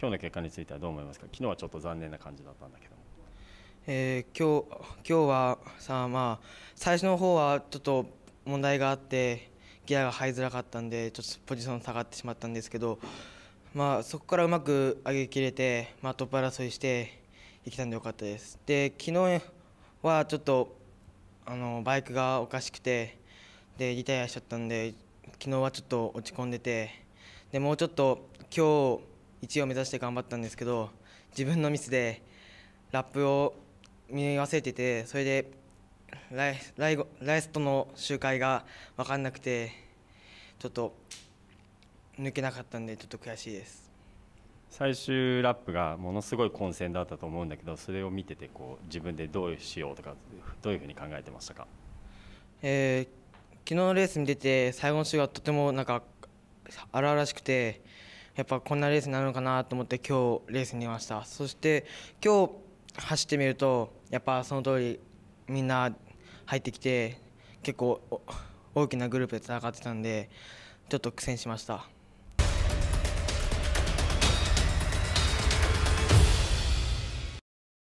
今日の結果についてはどう思いますか昨日はちょっと残念な感じだったんだけどえー、今日今日はさ、あ、まあ、最初の方はちょっと問題があってギアが入りづらかったんでちょっとポジション下がってしまったんですけど、まあ、そこからうまく上げきれて、まあ、トップ争いしていけたんでよかったです。で昨日はちょっとあのバイクがおかしくてでリタイアしちゃったんで昨日はちょっと落ち込んでてでもうちょっと今日1位を目指して頑張ったんですけど自分のミスでラップを見忘れててそれでライストの周回が分からなくてちょっと抜けなかったんでちょっと悔しいです最終ラップがものすごい混戦だったと思うんだけどそれを見ててこう自分でどうしようとかどういうふうに考えてましたか、えー、昨日のレースに出て最後の週がとてもなんか荒々しくてやっぱこんなレースになるのかなと思って今日レースに出ましたそして今日走ってみるとやっぱその通りみんな入ってきて結構大きなグループで戦ってたんでちょっと苦戦しました。